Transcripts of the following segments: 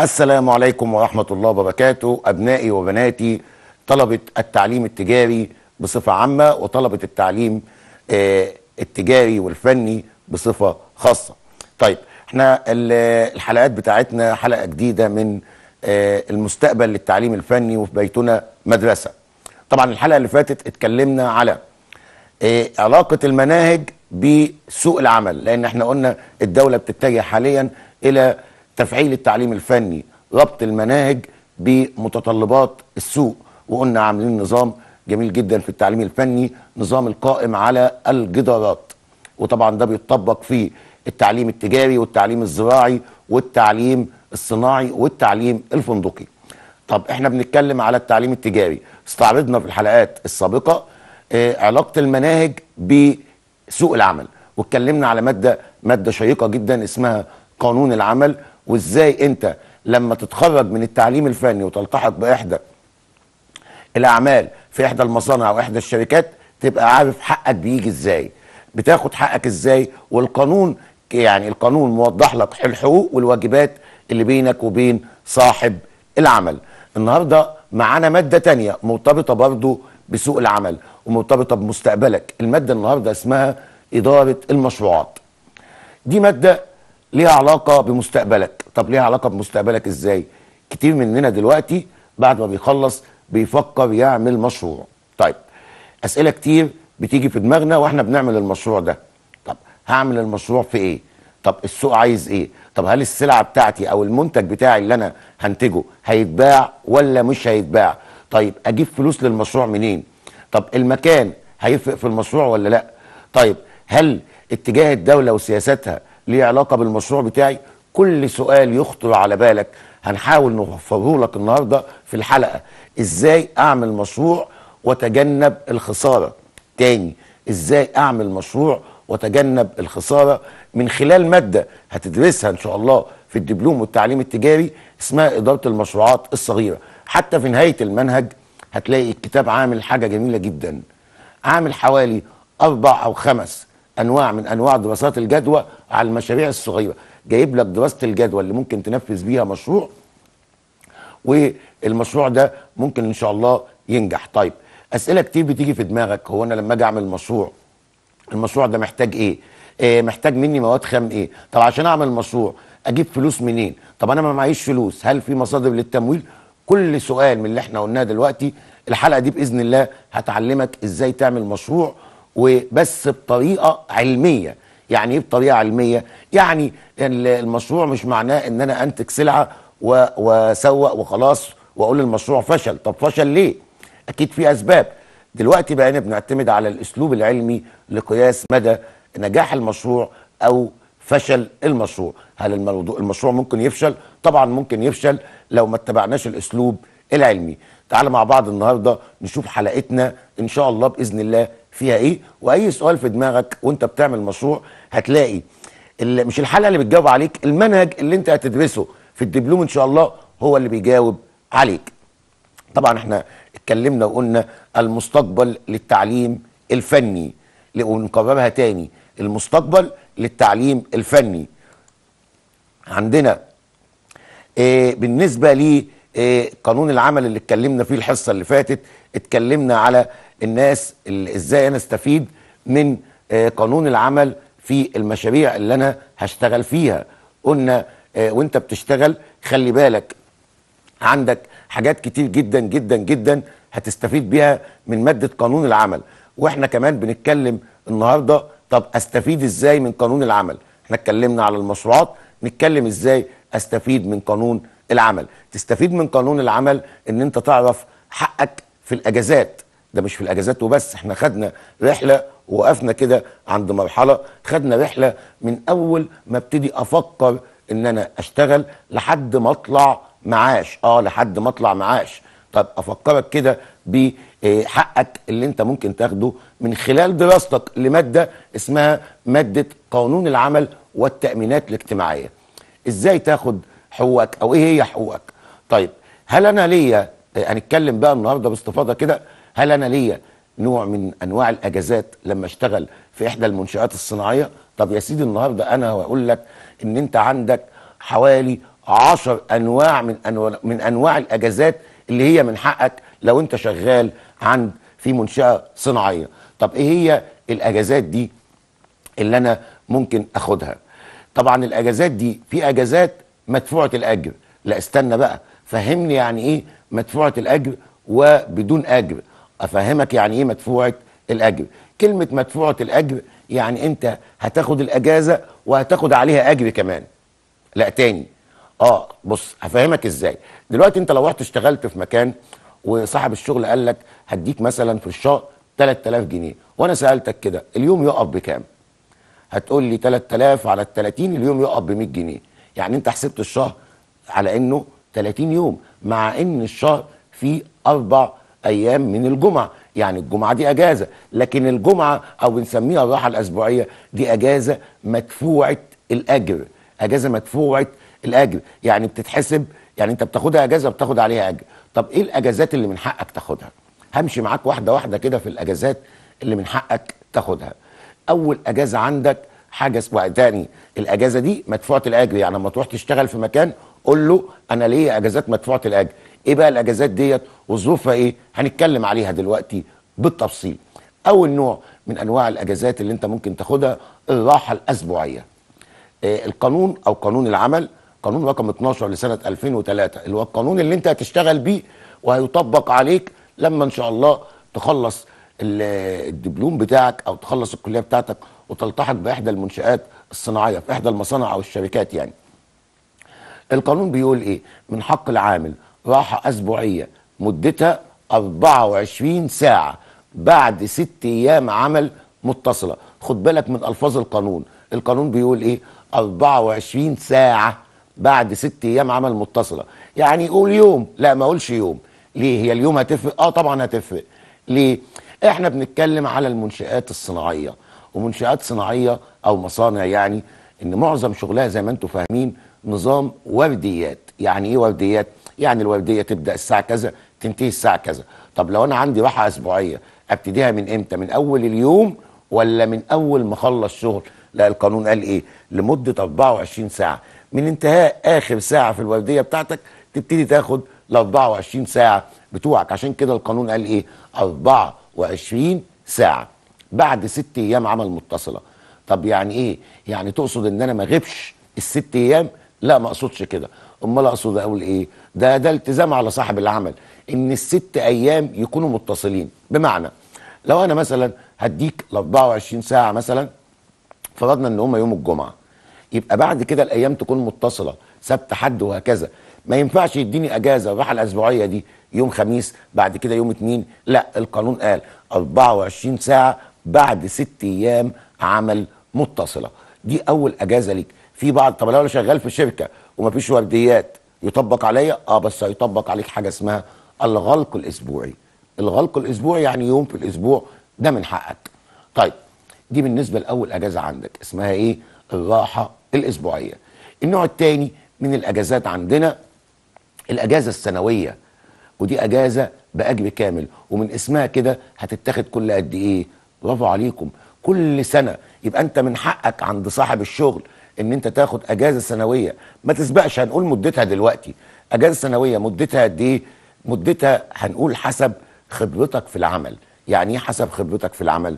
السلام عليكم ورحمة الله وبركاته أبنائي وبناتي طلبة التعليم التجاري بصفة عامة وطلبة التعليم آه، التجاري والفني بصفة خاصة طيب احنا الحلقات بتاعتنا حلقة جديدة من آه، المستقبل للتعليم الفني وفي بيتنا مدرسة طبعا الحلقة اللي فاتت اتكلمنا على آه، علاقة المناهج بسوق العمل لأن احنا قلنا الدولة بتتجه حاليا إلى تفعيل التعليم الفني ربط المناهج بمتطلبات السوق وقلنا عاملين نظام جميل جدا في التعليم الفني نظام القائم على الجدارات وطبعا ده بيتطبق في التعليم التجاري والتعليم الزراعي والتعليم الصناعي والتعليم الفندقي طب احنا بنتكلم على التعليم التجاري استعرضنا في الحلقات السابقة اه علاقة المناهج بسوق العمل واتكلمنا على مادة مادة شيقة جدا اسمها قانون العمل وازاي انت لما تتخرج من التعليم الفني وتلتحق باحدى الاعمال في احدى المصانع او احدى الشركات تبقى عارف حقك بيجي ازاي بتاخد حقك ازاي والقانون يعني القانون موضح لك الحقوق والواجبات اللي بينك وبين صاحب العمل النهارده معانا ماده تانية مرتبطه برضو بسوق العمل ومرتبطه بمستقبلك الماده النهارده اسمها اداره المشروعات دي ماده ليها علاقه بمستقبلك طب ليها علاقه بمستقبلك ازاي كتير مننا دلوقتي بعد ما بيخلص بيفكر يعمل مشروع طيب اسئله كتير بتيجي في دماغنا واحنا بنعمل المشروع ده طب هعمل المشروع في ايه طب السوق عايز ايه طب هل السلعه بتاعتي او المنتج بتاعي اللي انا هنتجه هيتباع ولا مش هيتباع طيب اجيب فلوس للمشروع منين طب المكان هيفرق في المشروع ولا لا طيب هل اتجاه الدوله وسياساتها ليه علاقه بالمشروع بتاعي كل سؤال يخطر على بالك هنحاول نوفره لك النهارده في الحلقه ازاي اعمل مشروع واتجنب الخساره تاني ازاي اعمل مشروع وتجنب الخساره من خلال ماده هتدرسها ان شاء الله في الدبلوم والتعليم التجاري اسمها اداره المشروعات الصغيره حتى في نهايه المنهج هتلاقي الكتاب عامل حاجه جميله جدا عامل حوالي اربع او خمس انواع من انواع دراسات الجدوى على المشاريع الصغيره جايب لك دراسه الجدوى اللي ممكن تنفذ بيها مشروع والمشروع ده ممكن ان شاء الله ينجح طيب اسئله كتير بتيجي في دماغك هو انا لما اجي اعمل مشروع المشروع ده محتاج ايه إيه محتاج مني مواد خام ايه طب عشان اعمل مشروع اجيب فلوس منين طب انا ما معيش فلوس هل في مصادر للتمويل كل سؤال من اللي احنا قلناه دلوقتي الحلقه دي باذن الله هتعلمك ازاي تعمل مشروع وبس بطريقه علميه يعني ايه بطريقه علميه يعني المشروع مش معناه ان انا انتج سلعه واسوق وخلاص واقول المشروع فشل طب فشل ليه اكيد في اسباب دلوقتي بقينا بنعتمد على الاسلوب العلمي لقياس مدى نجاح المشروع او فشل المشروع هل المشروع ممكن يفشل طبعا ممكن يفشل لو ما اتبعناش الاسلوب العلمي تعال مع بعض النهارده نشوف حلقتنا ان شاء الله باذن الله فيها ايه واي سؤال في دماغك وانت بتعمل مشروع هتلاقي مش الحلقه اللي بتجاوب عليك المنهج اللي انت هتدرسه في الدبلوم ان شاء الله هو اللي بيجاوب عليك طبعا احنا اتكلمنا وقلنا المستقبل للتعليم الفني ونكررها تاني المستقبل للتعليم الفني عندنا اه بالنسبه لقانون آه، العمل اللي اتكلمنا فيه الحصه اللي فاتت اتكلمنا على الناس ازاي انا استفيد من آه، قانون العمل في المشاريع اللي انا هشتغل فيها قلنا آه، وانت بتشتغل خلي بالك عندك حاجات كتير جدا جدا جدا هتستفيد بيها من مادة قانون العمل واحنا كمان بنتكلم النهاردة طب استفيد ازاي من قانون العمل احنا اتكلمنا على المشروعات نتكلم ازاي استفيد من قانون العمل تستفيد من قانون العمل ان انت تعرف حقك في الاجازات ده مش في الاجازات وبس احنا خدنا رحله وقفنا كده عند مرحله خدنا رحله من اول ما ابتدي افكر ان انا اشتغل لحد ما اطلع معاش اه لحد ما اطلع معاش طب افكرك كده بحقك اللي انت ممكن تاخده من خلال دراستك لماده اسمها ماده قانون العمل والتامينات الاجتماعيه ازاي تاخد حقوقك او ايه هي حقوقك طيب هل انا ليا هنتكلم بقى النهارده باستفاضه كده هل انا ليا نوع من انواع الاجازات لما اشتغل في احدى المنشات الصناعيه طب يا سيدي النهارده انا هقول لك ان انت عندك حوالي 10 انواع من انواع من انواع الاجازات اللي هي من حقك لو انت شغال عند في منشاه صناعيه طب ايه هي الاجازات دي اللي انا ممكن اخدها طبعا الاجازات دي في اجازات مدفوعه الاجر لا استنى بقى فهمني يعني ايه مدفوعه الاجر وبدون اجر افهمك يعني ايه مدفوعه الاجر كلمه مدفوعه الاجر يعني انت هتاخد الاجازه وهتاخد عليها اجر كمان لا تاني اه بص هفهمك ازاي دلوقتي انت لو رحت اشتغلت في مكان وصاحب الشغل قال لك هديك مثلا في الشهر 3000 جنيه وانا سالتك كده اليوم يقف بكام هتقول لي 3000 على ال 30 اليوم يقف ب 100 جنيه يعني انت حسبت الشهر على انه 30 يوم مع ان الشهر فيه اربع ايام من الجمعه يعني الجمعه دي اجازه لكن الجمعه او بنسميها الراحه الاسبوعيه دي اجازه مدفوعه الاجر اجازه مدفوعه الاجر يعني بتتحسب يعني انت بتاخدها اجازه بتاخد عليها اجر طب ايه الاجازات اللي من حقك تاخدها همشي معاك واحده واحده كده في الاجازات اللي من حقك تاخدها اول اجازه عندك حاجه اسمها تاني الاجازه دي مدفوعه الاجر يعني لما تروح تشتغل في مكان قول له انا ليا اجازات مدفوعه الاجر ايه بقى الاجازات ديت وظروفها ايه هنتكلم عليها دلوقتي بالتفصيل اول نوع من انواع الاجازات اللي انت ممكن تاخدها الراحه الاسبوعيه آه، القانون او قانون العمل قانون رقم 12 لسنه 2003 اللي هو القانون اللي انت هتشتغل بيه وهيطبق عليك لما ان شاء الله تخلص الدبلوم بتاعك او تخلص الكليه بتاعتك وتلتحق باحدى المنشات الصناعيه في احدى المصانع او الشركات يعني القانون بيقول ايه من حق العامل راحه اسبوعيه مدتها 24 ساعه بعد ست ايام عمل متصله خد بالك من الفاظ القانون القانون بيقول ايه 24 ساعه بعد ست ايام عمل متصله يعني يقول يوم لا ما اقولش يوم ليه هي اليوم هتفرق اه طبعا هتفرق ليه احنا بنتكلم على المنشآت الصناعية ومنشآت صناعية او مصانع يعني ان معظم شغلها زي ما انتم فاهمين نظام ورديات يعني ايه ورديات يعني الورديه تبدا الساعه كذا تنتهي الساعه كذا طب لو انا عندي راحه اسبوعيه ابتديها من امتى من اول اليوم ولا من اول ما اخلص شغل لا القانون قال ايه لمده 24 ساعه من انتهاء اخر ساعه في الورديه بتاعتك تبتدي تاخد ال 24 ساعه بتوعك عشان كده القانون قال ايه 24 ساعه بعد ست ايام عمل متصله طب يعني ايه يعني تقصد ان انا ما اغيبش الست ايام لا ما اقصدش كده امال اقصد اقول ايه ده ده التزام على صاحب العمل ان الست ايام يكونوا متصلين بمعنى لو انا مثلا هديك ال 24 ساعه مثلا فرضنا ان هم يوم الجمعه يبقى بعد كده الايام تكون متصله سبت حد وهكذا ما ينفعش يديني اجازه الراحه الاسبوعيه دي يوم خميس بعد كده يوم اتنين لا القانون قال 24 ساعه بعد ست ايام عمل متصله دي اول اجازه ليك في بعض طب لو انا شغال في شركه ومفيش ورديات يطبق عليا اه بس هيطبق عليك حاجه اسمها الغلق الاسبوعي الغلق الاسبوعي يعني يوم في الاسبوع ده من حقك طيب دي بالنسبه لاول اجازه عندك اسمها ايه الراحه الاسبوعيه النوع الثاني من الاجازات عندنا الاجازه السنويه ودي اجازه باجر كامل ومن اسمها كده هتتاخد كل قد ايه برافو عليكم كل سنه يبقى انت من حقك عند صاحب الشغل ان انت تاخد اجازه سنويه ما تسبقش هنقول مدتها دلوقتي اجازه سنويه مدتها قد ايه مدتها هنقول حسب خبرتك في العمل يعني ايه حسب خبرتك في العمل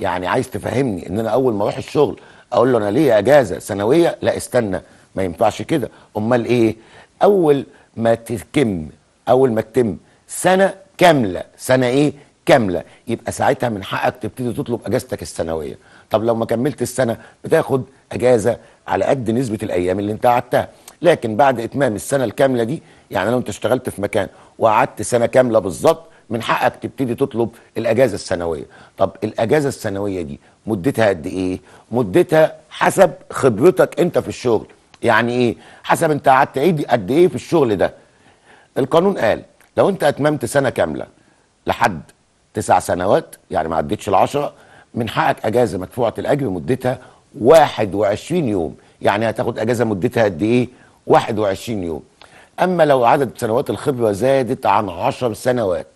يعني عايز تفهمني ان انا اول ما اروح الشغل اقول له انا ليا اجازه سنويه لا استنى ما ينفعش كده امال ايه اول ما تتم اول ما تتم سنه كامله سنه ايه كامله يبقى ساعتها من حقك تبتدي تطلب اجازتك السنويه طب لو ما كملت السنه بتاخد اجازه على قد نسبه الايام اللي انت قعدتها لكن بعد اتمام السنه الكامله دي يعني لو انت اشتغلت في مكان وقعدت سنه كامله بالظبط من حقك تبتدي تطلب الاجازه السنويه طب الاجازه السنويه دي مدتها قد ايه مدتها حسب خبرتك انت في الشغل يعني ايه حسب انت قعدت عيد قد ايه في الشغل ده القانون قال لو انت اتممت سنه كامله لحد تسع سنوات يعني ما عدتش العشرة من حقك اجازه مدفوعه الاجر مدتها 21 يوم يعني هتاخد اجازه مدتها قد ايه 21 يوم اما لو عدد سنوات الخبره زادت عن 10 سنوات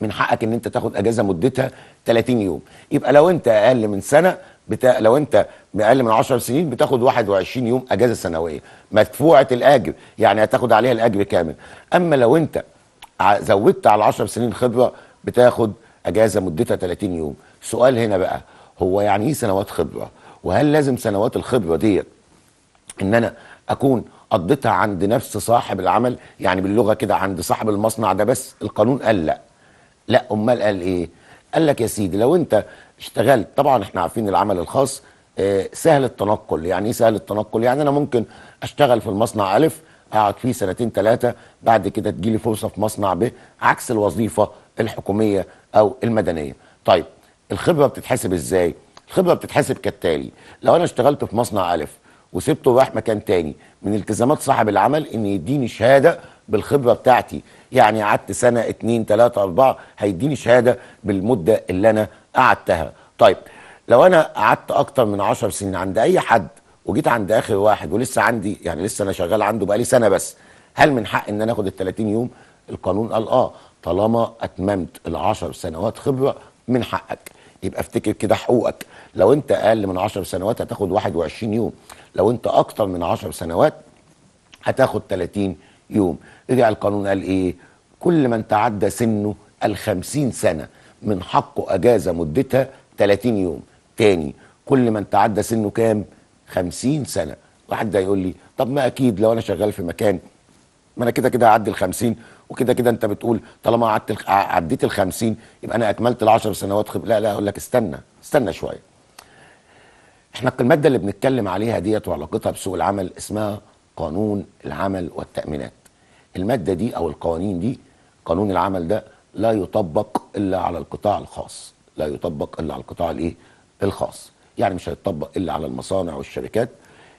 من حقك ان انت تاخد اجازه مدتها 30 يوم يبقى لو انت اقل من سنه بتا... لو انت اقل من 10 سنين بتاخد 21 يوم اجازه سنويه مدفوعه الاجر يعني هتاخد عليها الاجر كامل اما لو انت زودت على 10 سنين خبره بتاخد اجازه مدتها 30 يوم سؤال هنا بقى هو يعني ايه سنوات خبره وهل لازم سنوات الخبره ديت ان انا اكون قضيتها عند نفس صاحب العمل يعني باللغه كده عند صاحب المصنع ده بس القانون قال لا لا امال قال ايه قال لك يا سيدي لو انت اشتغلت طبعا احنا عارفين العمل الخاص آه، سهل التنقل يعني ايه سهل التنقل يعني انا ممكن اشتغل في المصنع الف اقعد فيه سنتين ثلاثه بعد كده تجيلي فرصه في مصنع ب عكس الوظيفه الحكوميه او المدنيه طيب الخبره بتتحسب ازاي الخبره بتتحسب كالتالي لو انا اشتغلت في مصنع الف وسبته وراح مكان تاني من التزامات صاحب العمل ان يديني شهاده بالخبره بتاعتي يعني قعدت سنه اتنين تلاته اربعه هيديني شهاده بالمده اللي انا قعدتها طيب لو انا قعدت اكتر من 10 سنين عند اي حد وجيت عند اخر واحد ولسه عندي يعني لسه انا شغال عنده بقالي سنه بس هل من حق ان انا اخد ال 30 يوم القانون قال اه طالما اتممت العشر 10 سنوات خبره من حقك يبقى افتكر كده حقوقك لو انت اقل من 10 سنوات هتاخد 21 يوم لو انت اكتر من 10 سنوات هتاخد 30 يوم رجع القانون قال ايه كل من تعدى سنه ال 50 سنه من حقه اجازه مدتها 30 يوم تاني كل من تعدى سنه كام 50 سنه واحد ده يقول لي طب ما اكيد لو انا شغال في مكان ما انا كده كده هعدي ال 50 وكده كده انت بتقول طالما قعدت عديت ال 50 يبقى انا اكملت ال 10 سنوات خب... لا لا اقول لك استنى استنى شويه. احنا الماده اللي بنتكلم عليها ديت وعلاقتها بسوق العمل اسمها قانون العمل والتامينات. الماده دي او القوانين دي قانون العمل ده لا يطبق الا على القطاع الخاص، لا يطبق الا على القطاع الايه؟ الخاص. يعني مش هيطبق الا على المصانع والشركات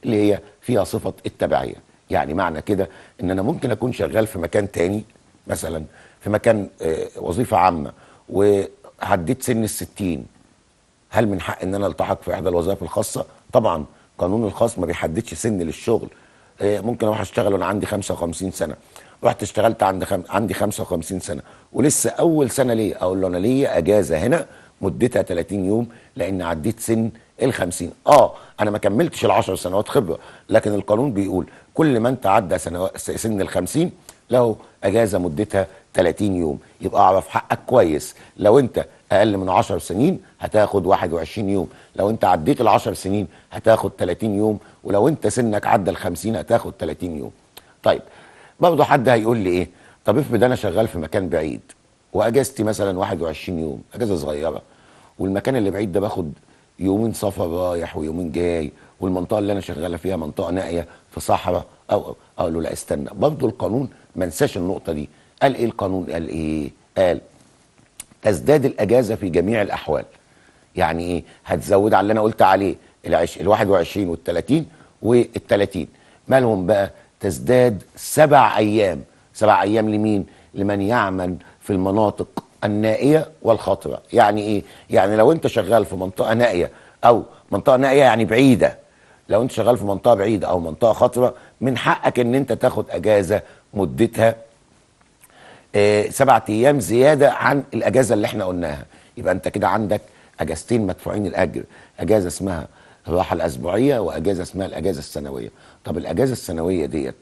اللي هي فيها صفه التبعيه. يعني معنى كده ان انا ممكن اكون شغال في مكان تاني مثلا في مكان آه، وظيفه عامه وعديت سن الستين هل من حق ان انا التحق في احدى الوظائف الخاصه؟ طبعا قانون الخاص ما بيحددش سن للشغل آه، ممكن اروح اشتغل وانا عندي 55 سنه رحت اشتغلت عند خم... عندي 55 سنه ولسه اول سنه ليا اقول له انا ليا اجازه هنا مدتها 30 يوم لان عديت سن ال 50 اه انا ما كملتش ال 10 سنوات خبره لكن القانون بيقول كل ما انت عدى سنو... سن ال 50 له اجازه مدتها 30 يوم يبقى اعرف حقك كويس لو انت اقل من 10 سنين هتاخد 21 يوم لو انت عديت ال 10 سنين هتاخد 30 يوم ولو انت سنك عدى ال 50 هتاخد 30 يوم طيب برضه حد هيقول لي ايه طب افرض انا شغال في مكان بعيد واجازتي مثلا 21 يوم اجازه صغيره والمكان اللي بعيد ده باخد يومين سفر رايح ويومين جاي والمنطقه اللي انا شغاله فيها منطقه نائيه في صحراء او اقول له لا استنى برضه القانون ما انساش النقطه دي قال ايه القانون قال ايه قال تزداد الاجازه في جميع الاحوال يعني ايه هتزود على اللي انا قلت عليه ال 21 وال 30 وال 30 مالهم بقى تزداد سبع ايام سبع ايام لمين لمن يعمل في المناطق النائيه والخطره يعني ايه يعني لو انت شغال في منطقه نائيه او منطقه نائيه يعني بعيده لو انت شغال في منطقه بعيده او منطقه خطره من حقك ان انت تاخد اجازه مدتها آه، سبعة أيام زيادة عن الأجازة اللي احنا قلناها يبقى أنت كده عندك أجازتين مدفوعين الأجر أجازة اسمها الراحة الأسبوعية وأجازة اسمها الأجازة السنوية طب الأجازة السنوية ديت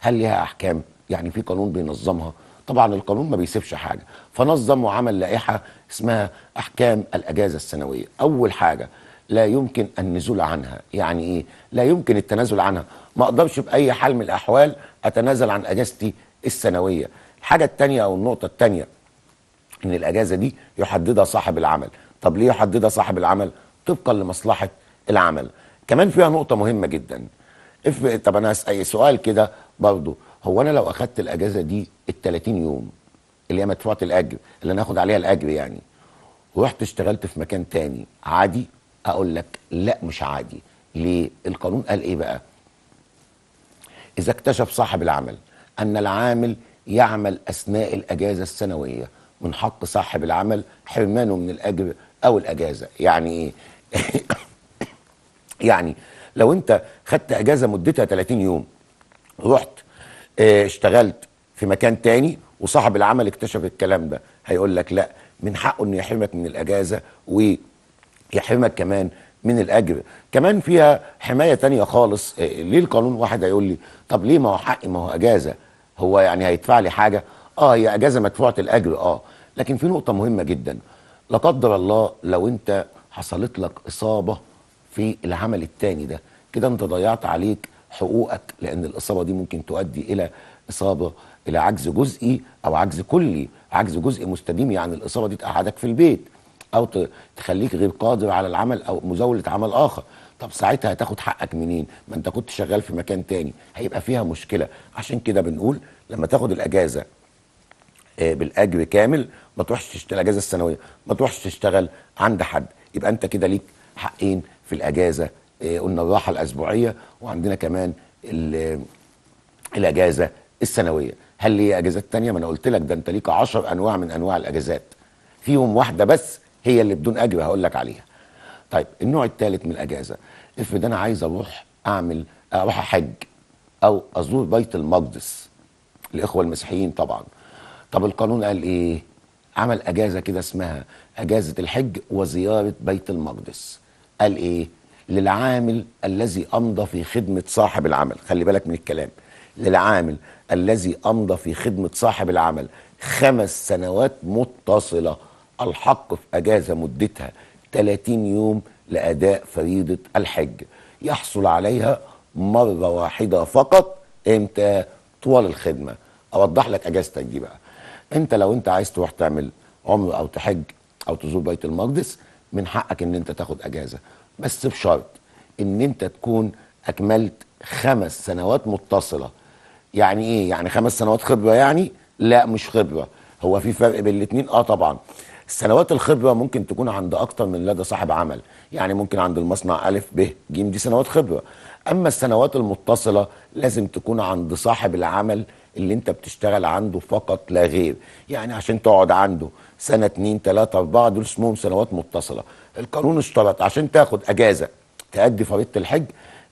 هل ليها أحكام؟ يعني في قانون بينظمها طبعا القانون ما بيسيبش حاجة فنظم وعمل لائحة اسمها أحكام الأجازة السنوية أول حاجة لا يمكن النزول عنها يعني ايه لا يمكن التنازل عنها ما اقدرش باي حال من الاحوال اتنازل عن اجازتي السنويه الحاجه الثانيه او النقطه الثانيه ان الاجازه دي يحددها صاحب العمل طب ليه يحددها صاحب العمل طبقا لمصلحه العمل كمان فيها نقطه مهمه جدا اف طب انا اسال سؤال كده برضه هو انا لو اخدت الاجازه دي ال 30 يوم اللي هي مدفوعه الاجر اللي انا هاخد عليها الاجر يعني ورحت اشتغلت في مكان تاني عادي اقول لك لا مش عادي ليه القانون قال ايه بقى اذا اكتشف صاحب العمل ان العامل يعمل اثناء الاجازه السنويه من حق صاحب العمل حرمانه من الاجر او الاجازه يعني ايه يعني لو انت خدت اجازه مدتها 30 يوم رحت آه، اشتغلت في مكان تاني وصاحب العمل اكتشف الكلام ده هيقول لك لا من حقه انه يحرمك من الاجازه و يحرمك كمان من الاجر كمان فيها حمايه تانية خالص آه، ليه القانون واحد هيقول لي طب ليه ما هو حقي ما هو اجازه هو يعني هيدفع لي حاجه اه هي اجازه مدفوعه الاجر اه لكن في نقطه مهمه جدا لا قدر الله لو انت حصلت لك اصابه في العمل التاني ده كده انت ضيعت عليك حقوقك لان الاصابه دي ممكن تؤدي الى اصابه الى عجز جزئي او عجز كلي عجز جزئي مستديم يعني الاصابه دي تقعدك في البيت او تخليك غير قادر على العمل او مزاوله عمل اخر طب ساعتها هتاخد حقك منين ما انت كنت شغال في مكان تاني هيبقى فيها مشكله عشان كده بنقول لما تاخد الاجازه آه، بالاجر كامل ما تروحش تشتغل الاجازه السنويه ما تروحش تشتغل عند حد يبقى انت كده ليك حقين في الاجازه آه، قلنا الراحه الاسبوعيه وعندنا كمان الاجازه السنويه هل ليه اجازات تانية ما انا قلت لك ده انت ليك 10 انواع من انواع الاجازات فيهم واحده بس هي اللي بدون اجر هقول لك عليها طيب النوع الثالث من الاجازه افرض انا عايز اروح اعمل اروح احج او ازور بيت المقدس الاخوه المسيحيين طبعا طب القانون قال ايه عمل اجازه كده اسمها اجازه الحج وزياره بيت المقدس قال ايه للعامل الذي امضى في خدمه صاحب العمل خلي بالك من الكلام للعامل الذي امضى في خدمه صاحب العمل خمس سنوات متصله الحق في أجازة مدتها 30 يوم لأداء فريضة الحج يحصل عليها مرة واحدة فقط امتى طوال الخدمة أوضح لك أجازتك دي بقى انت لو انت عايز تروح تعمل عمر أو تحج أو تزور بيت المقدس من حقك ان انت تاخد أجازة بس بشرط ان انت تكون أكملت خمس سنوات متصلة يعني ايه يعني خمس سنوات خبرة يعني لا مش خبرة هو في فرق بين الاثنين اه طبعا سنوات الخبره ممكن تكون عند اكتر من لدى صاحب عمل يعني ممكن عند المصنع الف ب ج دي سنوات خبره اما السنوات المتصله لازم تكون عند صاحب العمل اللي انت بتشتغل عنده فقط لا غير يعني عشان تقعد عنده سنه اتنين تلاته اربعه دول اسمهم سنوات متصله القانون اشترط عشان تاخد اجازه تأدي فريضه الحج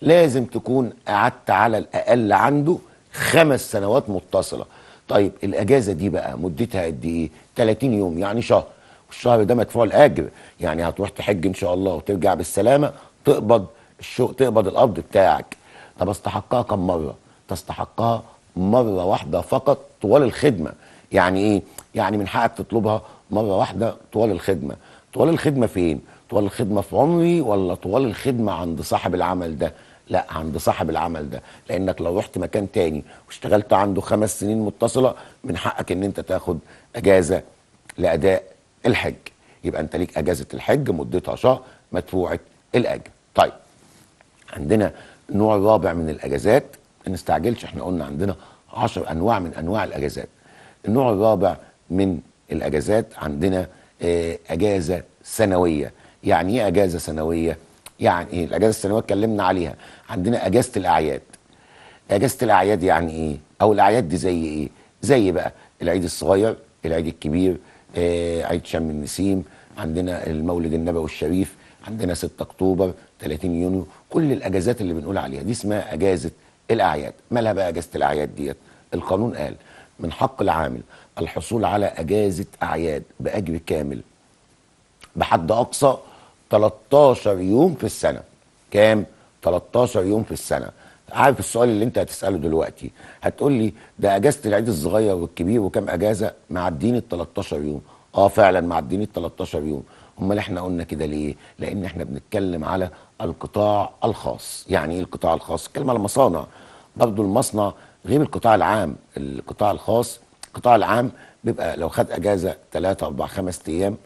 لازم تكون قعدت على الاقل عنده خمس سنوات متصله طيب الاجازه دي بقى مدتها قد ايه 30 يوم يعني شهر الشهر ده مدفوع الاجر يعني هتروح تحج ان شاء الله وترجع بالسلامه تقبض الشو تقبض القبض بتاعك طب استحقها كم مره تستحقها مره واحده فقط طوال الخدمه يعني ايه يعني من حقك تطلبها مره واحده طوال الخدمه طوال الخدمه فين طوال الخدمه في عمري ولا طوال الخدمه عند صاحب العمل ده لا عند صاحب العمل ده لانك لو رحت مكان تاني واشتغلت عنده خمس سنين متصله من حقك ان انت تاخد اجازه لاداء الحج يبقى انت ليك اجازه الحج مدتها شهر مدفوعه الاجر طيب عندنا نوع رابع من الاجازات ما نستعجلش احنا قلنا عندنا 10 انواع من انواع الاجازات النوع الرابع من الاجازات عندنا آه، اجازه سنويه يعني ايه اجازه سنويه يعني ايه الاجازه السنويه اتكلمنا عليها عندنا اجازه الاعياد اجازه الاعياد يعني ايه او الاعياد دي زي ايه زي بقى العيد الصغير العيد الكبير آه، عيد شم النسيم عندنا المولد النبوي الشريف عندنا 6 اكتوبر 30 يونيو كل الاجازات اللي بنقول عليها دي اسمها اجازه الاعياد مالها بقى اجازه الاعياد ديت القانون قال من حق العامل الحصول على اجازه اعياد باجر كامل بحد اقصى 13 يوم في السنه كام 13 يوم في السنه عارف السؤال اللي انت هتساله دلوقتي هتقول لي ده اجازه العيد الصغير والكبير وكم اجازه معديين ال 13 يوم اه فعلا معديين ال 13 يوم امال احنا قلنا كده ليه لان احنا بنتكلم على القطاع الخاص يعني ايه القطاع الخاص كلمه المصانع برضه المصنع غير القطاع العام القطاع الخاص القطاع العام بيبقى لو خد اجازه 3 4 5 ايام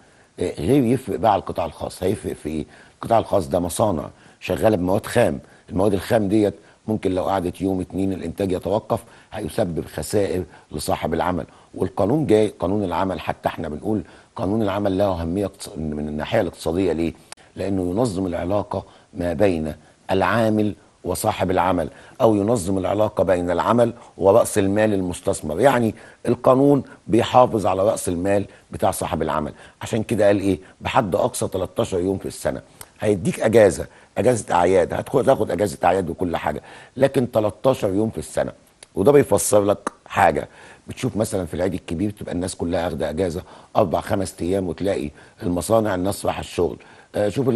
آه، غير يفرق بقى على القطاع الخاص هيفرق في ايه القطاع الخاص ده مصانع شغاله بمواد خام المواد الخام ديت ممكن لو قعدت يوم اتنين الانتاج يتوقف هيسبب خسائر لصاحب العمل والقانون جاي قانون العمل حتى احنا بنقول قانون العمل له اهميه من الناحيه الاقتصاديه ليه؟ لانه ينظم العلاقه ما بين العامل وصاحب العمل او ينظم العلاقه بين العمل وراس المال المستثمر يعني القانون بيحافظ على راس المال بتاع صاحب العمل عشان كده قال ايه بحد اقصى 13 يوم في السنه هيديك اجازه اجازه اعياد هتاخد اجازه اعياد وكل حاجه لكن 13 يوم في السنه وده بيفسر لك حاجه بتشوف مثلا في العيد الكبير تبقى الناس كلها اخده اجازه اربع خمس ايام وتلاقي المصانع الناس رايحه الشغل آه، شوف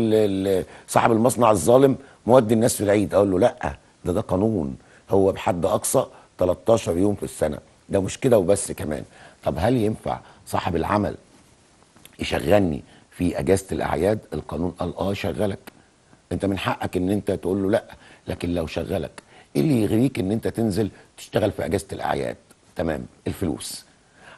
صاحب المصنع الظالم مودي الناس في العيد اقول له لا ده ده قانون هو بحد اقصى 13 يوم في السنه ده مش كده وبس كمان طب هل ينفع صاحب العمل يشغلني في اجازه الاعياد القانون قال اه شغلك انت من حقك ان انت تقول له لا لكن لو شغلك ايه اللي يغريك ان انت تنزل تشتغل في اجازه الاعياد تمام الفلوس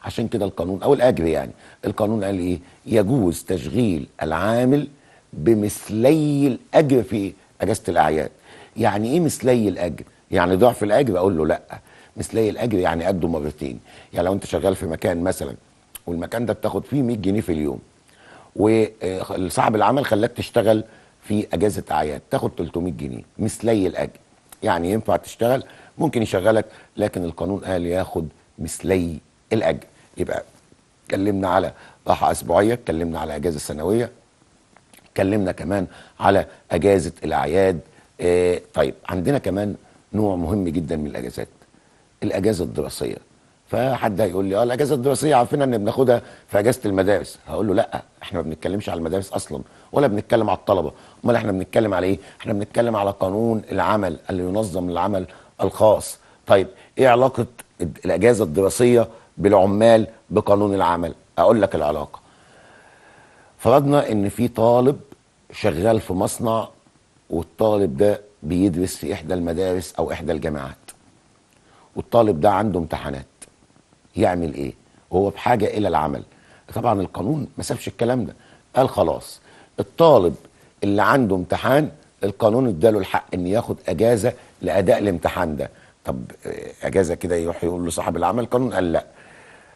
عشان كده القانون او الاجر يعني القانون قال ايه يجوز تشغيل العامل بمثلي الاجر في اجازه الاعياد يعني ايه مثلي الاجر يعني ضعف الاجر اقول له لا مثلي الاجر يعني قده مرتين يعني لو انت شغال في مكان مثلا والمكان ده بتاخد فيه 100 جنيه في اليوم وصاحب العمل خلاك تشتغل في اجازه اعياد تاخد 300 جنيه مثلي الاجر يعني ينفع تشتغل ممكن يشغلك لكن القانون قال ياخد مثلي الاجر يبقى اتكلمنا على راحه اسبوعيه اتكلمنا على اجازه سنويه اتكلمنا كمان على اجازه الاعياد اه طيب عندنا كمان نوع مهم جدا من الاجازات الاجازه الدراسيه فحد هيقول لي اه الاجازه الدراسيه عارفين ان بناخدها في اجازه المدارس هقول له لا احنا ما بنتكلمش على المدارس اصلا ولا بنتكلم على الطلبه امال احنا بنتكلم على ايه احنا بنتكلم على قانون العمل اللي ينظم العمل الخاص طيب ايه علاقه الاجازه الدراسيه بالعمال بقانون العمل اقول لك العلاقه فرضنا ان في طالب شغال في مصنع والطالب ده بيدرس في احدى المدارس او احدى الجامعات والطالب ده عنده امتحانات يعمل ايه وهو بحاجه الى العمل طبعا القانون ما سابش الكلام ده قال خلاص الطالب اللي عنده امتحان القانون اداله الحق ان ياخد اجازه لاداء الامتحان ده طب آه، اجازه كده يروح يقول له صاحب العمل القانون قال لا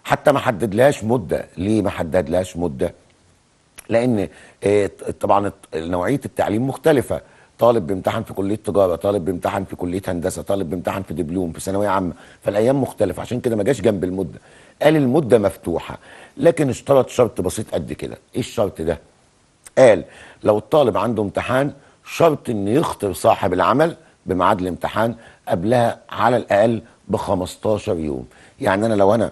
حتى ما حددلهاش مده ليه ما حددلهاش مده لان آه، طبعا نوعيه التعليم مختلفه طالب بيمتحن في كليه تجاره طالب بيمتحن في كليه هندسه طالب بيمتحن في دبلوم في ثانويه عامه فالايام مختلفه عشان كده ما جاش جنب المده قال المده مفتوحه لكن اشترط شرط بسيط قد كده ايه الشرط ده قال لو الطالب عنده امتحان شرط ان يخطر صاحب العمل بميعاد الامتحان قبلها على الاقل ب 15 يوم يعني انا لو انا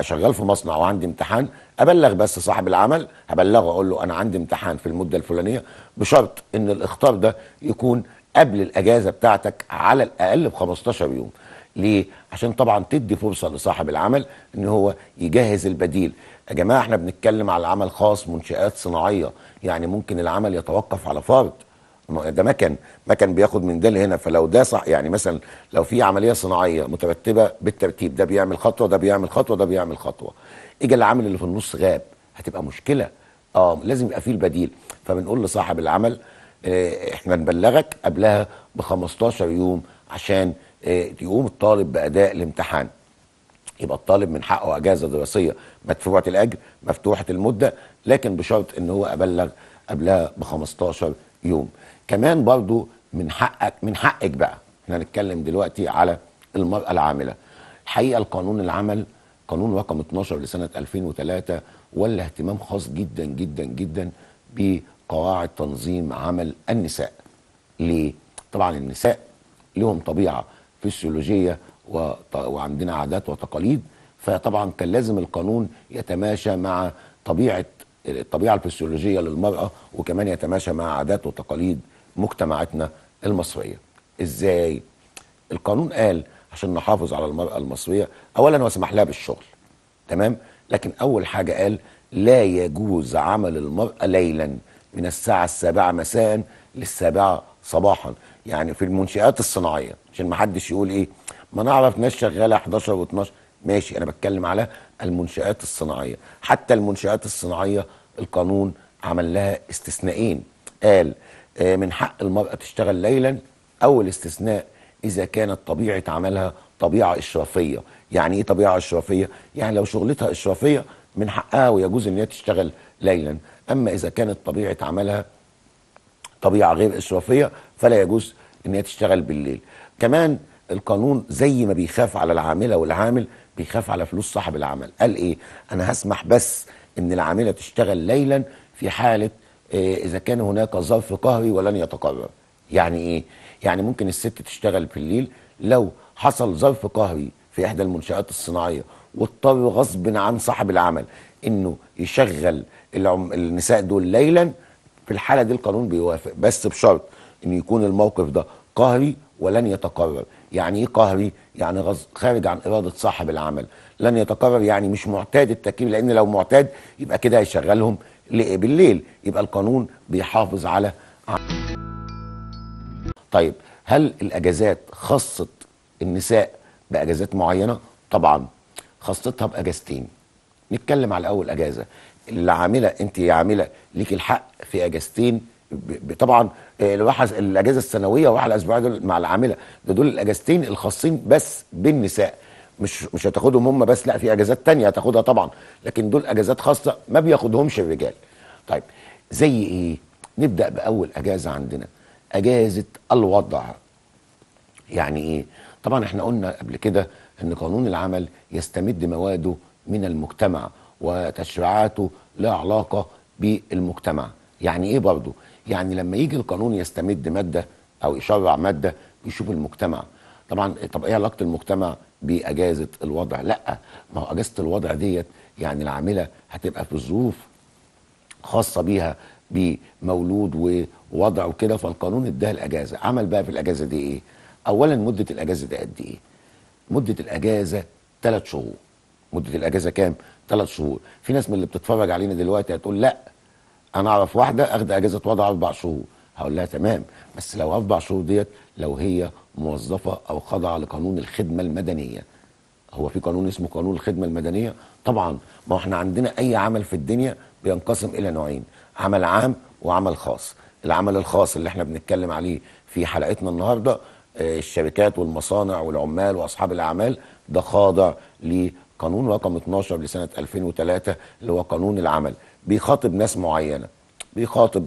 شغال في مصنع وعندي امتحان ابلغ بس صاحب العمل هبلغه اقول له انا عندي امتحان في المده الفلانيه بشرط ان الاخطار ده يكون قبل الاجازه بتاعتك على الاقل ب 15 يوم ليه عشان طبعا تدي فرصه لصاحب العمل ان هو يجهز البديل يا جماعه احنا بنتكلم على عمل خاص منشات صناعيه يعني ممكن العمل يتوقف على فرد ده مكن مكن بياخد من ده لهنا فلو ده صح يعني مثلا لو في عمليه صناعيه مترتبه بالترتيب ده بيعمل خطوه ده بيعمل خطوه ده بيعمل خطوه اجى العامل اللي في النص غاب هتبقى مشكله اه لازم يبقى فيه البديل فبنقول لصاحب العمل آه احنا نبلغك قبلها ب 15 يوم عشان آه يقوم الطالب باداء الامتحان يبقى الطالب من حقه اجازه دراسيه مدفوعه الاجر مفتوحه المده لكن بشرط ان هو ابلغ قبلها ب 15 يوم كمان برضو من حقك من حقك بقى احنا هنتكلم دلوقتي على المراه العامله الحقيقه القانون العمل قانون رقم 12 لسنه 2003 ولا اهتمام خاص جدا جدا جدا بقواعد تنظيم عمل النساء ليه؟ طبعا النساء لهم طبيعة فسيولوجية وعندنا عادات وتقاليد فطبعا كان لازم القانون يتماشى مع طبيعة الطبيعة الفسيولوجية للمرأة وكمان يتماشى مع عادات وتقاليد مجتمعاتنا المصرية ازاي؟ القانون قال عشان نحافظ على المرأة المصرية أولا وسمح لها بالشغل تمام؟ لكن أول حاجة قال لا يجوز عمل المرأة ليلا من الساعة السابعة مساء للسابعة صباحا يعني في المنشآت الصناعية عشان ما حدش يقول إيه ما نعرف ناس شغالة 11 و12 ماشي أنا بتكلم على المنشآت الصناعية حتى المنشآت الصناعية القانون عمل لها استثنائين قال آه، من حق المرأة تشتغل ليلا أول استثناء اذا كانت طبيعه عملها طبيعه اشرافيه يعني ايه طبيعه اشرافيه يعني لو شغلتها اشرافيه من حقها ويجوز ان هي تشتغل ليلا اما اذا كانت طبيعه عملها طبيعه غير اشرافيه فلا يجوز ان هي تشتغل بالليل كمان القانون زي ما بيخاف على العامله والعامل بيخاف على فلوس صاحب العمل قال ايه انا هسمح بس ان العامله تشتغل ليلا في حاله إيه اذا كان هناك ظرف قهري ولن يتقرر يعني ايه يعني ممكن الست تشتغل في الليل لو حصل ظرف قهري في إحدى المنشآت الصناعية واضطر غصب عن صاحب العمل إنه يشغل العم... النساء دول ليلا في الحالة دي القانون بيوافق بس بشرط إن يكون الموقف ده قهري ولن يتكرر يعني ايه قهري يعني غز... خارج عن اراده صاحب العمل لن يتكرر يعني مش معتاد التكييف لان لو معتاد يبقى كده هيشغلهم بالليل يبقى القانون بيحافظ على طيب هل الاجازات خصت النساء باجازات معينه طبعا خصتها باجازتين نتكلم على اول اجازه اللي عامله انت يا عامله ليك الحق في اجازتين طبعا آه، الواحد الاجازه السنويه واحد الاسبوعيه دول مع العامله ده دول الاجازتين الخاصين بس بالنساء مش مش هتاخدهم هم بس لا في اجازات تانية هتاخدها طبعا لكن دول اجازات خاصه ما بياخدهمش الرجال طيب زي ايه نبدا باول اجازه عندنا اجازه الوضع يعني ايه طبعا احنا قلنا قبل كده ان قانون العمل يستمد مواده من المجتمع وتشريعاته لها علاقه بالمجتمع يعني ايه برضه يعني لما يجي القانون يستمد ماده او يشرع ماده يشوف المجتمع طبعا طب ايه علاقه المجتمع باجازه الوضع لا ما هو اجازه الوضع ديت يعني العامله هتبقى في الظروف خاصه بيها بمولود وضعه كده فالقانون اداها الاجازه عمل بقى في الاجازه دي ايه اولا مده الاجازه دي قد ايه مده الاجازه ثلاث شهور مده الاجازه كام ثلاث شهور في ناس من اللي بتتفرج علينا دلوقتي هتقول لا انا اعرف واحده اخد اجازه وضع اربع شهور هقول لها تمام بس لو اربع شهور ديت لو هي موظفه او خاضعه لقانون الخدمه المدنيه هو في قانون اسمه قانون الخدمه المدنيه طبعا ما احنا عندنا اي عمل في الدنيا بينقسم الى نوعين عمل عام وعمل خاص العمل الخاص اللي احنا بنتكلم عليه في حلقتنا النهارده آه، الشركات والمصانع والعمال واصحاب الاعمال ده خاضع لقانون رقم 12 لسنه 2003 اللي هو قانون العمل بيخاطب ناس معينه بيخاطب